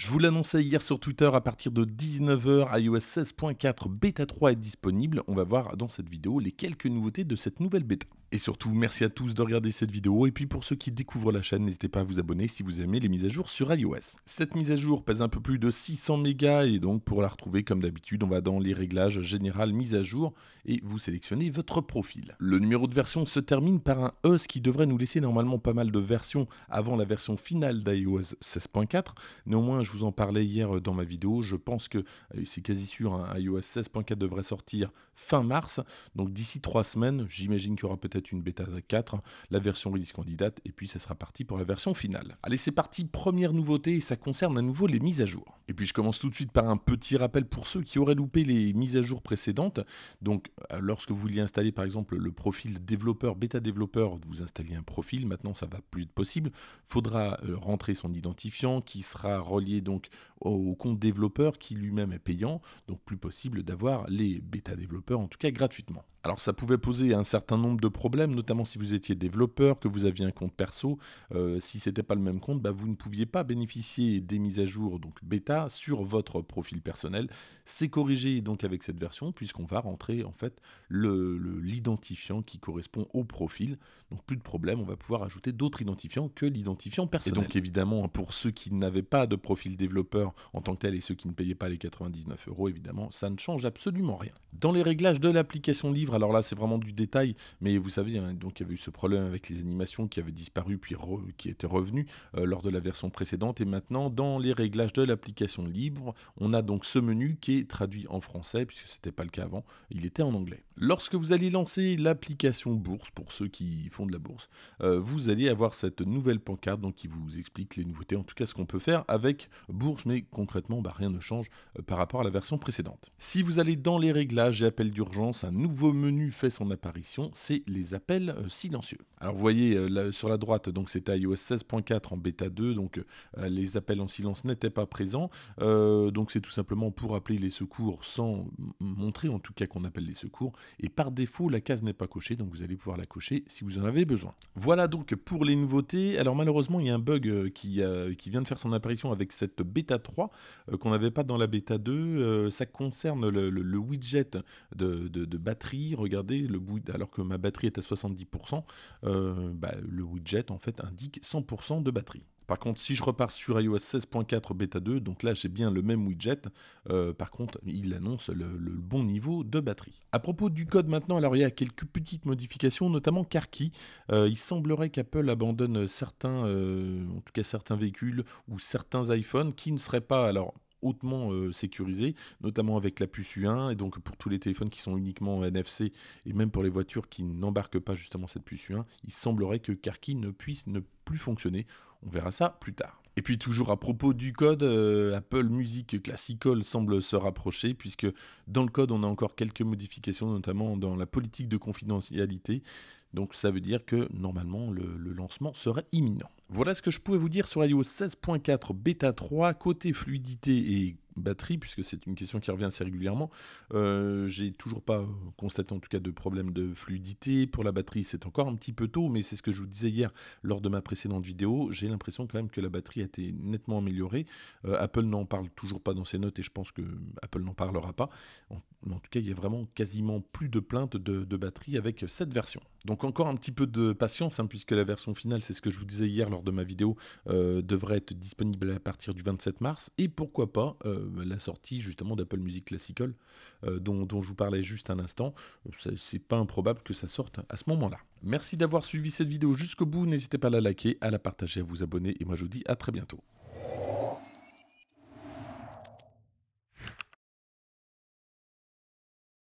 Je vous l'annonçais hier sur Twitter, à partir de 19h, iOS 16.4 Beta 3 est disponible. On va voir dans cette vidéo les quelques nouveautés de cette nouvelle bêta. Et surtout, merci à tous de regarder cette vidéo. Et puis pour ceux qui découvrent la chaîne, n'hésitez pas à vous abonner si vous aimez les mises à jour sur iOS. Cette mise à jour pèse un peu plus de 600 mégas et donc pour la retrouver comme d'habitude, on va dans les réglages général mise à jour et vous sélectionnez votre profil. Le numéro de version se termine par un E, qui devrait nous laisser normalement pas mal de versions avant la version finale d'iOS 16.4. Néanmoins, je vous en parlais hier euh, dans ma vidéo. Je pense que euh, c'est quasi sûr, un iOS 16.4 devrait sortir fin mars. Donc d'ici trois semaines, j'imagine qu'il y aura peut-être une bêta 4, la version release candidate, et puis ça sera parti pour la version finale. Allez, c'est parti, première nouveauté, et ça concerne à nouveau les mises à jour. Et puis je commence tout de suite par un petit rappel pour ceux qui auraient loupé les mises à jour précédentes. Donc euh, lorsque vous vouliez installer par exemple le profil développeur, bêta développeur, vous installez un profil, maintenant ça va plus être possible. Faudra rentrer son identifiant qui sera relié donc au compte développeur qui lui-même est payant, donc plus possible d'avoir les bêta développeurs en tout cas gratuitement. Alors ça pouvait poser un certain nombre de problèmes, notamment si vous étiez développeur, que vous aviez un compte perso. Euh, si ce n'était pas le même compte, bah, vous ne pouviez pas bénéficier des mises à jour donc bêta sur votre profil personnel. C'est corrigé donc avec cette version puisqu'on va rentrer en fait l'identifiant qui correspond au profil. Donc plus de problème, on va pouvoir ajouter d'autres identifiants que l'identifiant personnel. Et donc évidemment hein, pour ceux qui n'avaient pas de profil développeur en tant que tel et ceux qui ne payaient pas les 99 euros, évidemment ça ne change absolument rien. Dans les réglages de l'application livre alors là, c'est vraiment du détail, mais vous savez, hein, donc il y avait eu ce problème avec les animations qui avaient disparu puis qui étaient revenues euh, lors de la version précédente. Et maintenant, dans les réglages de l'application libre, on a donc ce menu qui est traduit en français, puisque ce n'était pas le cas avant, il était en anglais. Lorsque vous allez lancer l'application bourse, pour ceux qui font de la bourse, euh, vous allez avoir cette nouvelle pancarte donc, qui vous explique les nouveautés, en tout cas ce qu'on peut faire avec bourse, mais concrètement, bah, rien ne change euh, par rapport à la version précédente. Si vous allez dans les réglages et appels d'urgence, un nouveau menu fait son apparition, c'est les appels euh, silencieux. Alors vous voyez euh, sur la droite, donc c'est iOS 16.4 en bêta 2, donc euh, les appels en silence n'étaient pas présents. donc c'est tout simplement pour appeler les secours sans montrer en tout cas qu'on appelle les secours. Et par défaut, la case n'est pas cochée, donc vous allez pouvoir la cocher si vous en avez besoin. Voilà donc pour les nouveautés. Alors malheureusement, il y a un bug qui, vient de faire son apparition avec cette bêta 3 qu'on n'avait pas dans la bêta 2. ça concerne le, widget de batterie regardez le bout, alors que ma batterie est à 70%, euh, bah, le widget en fait indique 100% de batterie. Par contre, si je repars sur iOS 16.4 Beta 2, donc là j'ai bien le même widget, euh, par contre il annonce le, bon niveau de batterie. À propos du code maintenant, alors il y a quelques petites modifications, notamment Carkey. Euh, il semblerait qu'Apple abandonne certains, en tout cas certains véhicules ou certains iPhones qui ne seraient pas, alors hautement euh, sécurisé, notamment avec la puce U1, et donc pour tous les téléphones qui sont uniquement NFC, et même pour les voitures qui n'embarquent pas justement cette puce U1, il semblerait que Karki ne puisse ne plus fonctionner. On verra ça plus tard. Et puis toujours à propos du code, euh, Apple Music Classical semble se rapprocher puisque dans le code on a encore quelques modifications, notamment dans la politique de confidentialité. Donc ça veut dire que normalement le, le lancement serait imminent. Voilà ce que je pouvais vous dire sur iOS 16.4 Beta 3 côté fluidité et batterie, puisque c'est une question qui revient assez régulièrement. Euh, j'ai toujours pas euh, constaté en tout cas de problème de fluidité. Pour la batterie, c'est encore un petit peu tôt, mais c'est ce que je vous disais hier lors de ma précédente vidéo. J'ai l'impression quand même que la batterie a été nettement améliorée. Euh, Apple n'en parle toujours pas dans ses notes et je pense que Apple n'en parlera pas. En, en, tout cas, il y a vraiment quasiment plus de plaintes de batterie avec cette version. Donc encore un petit peu de patience, hein, puisque la version finale, c'est ce que je vous disais hier lors de ma vidéo, euh, devrait être disponible à partir du 27 mars, et pourquoi pas euh, la sortie justement d'Apple Music Classical, euh, dont, dont, je vous parlais juste un instant. C'est pas improbable que ça sorte à ce moment-là. Merci d'avoir suivi cette vidéo jusqu'au bout, n'hésitez pas à la liker, à la partager, à vous abonner, et moi je vous dis à très bientôt.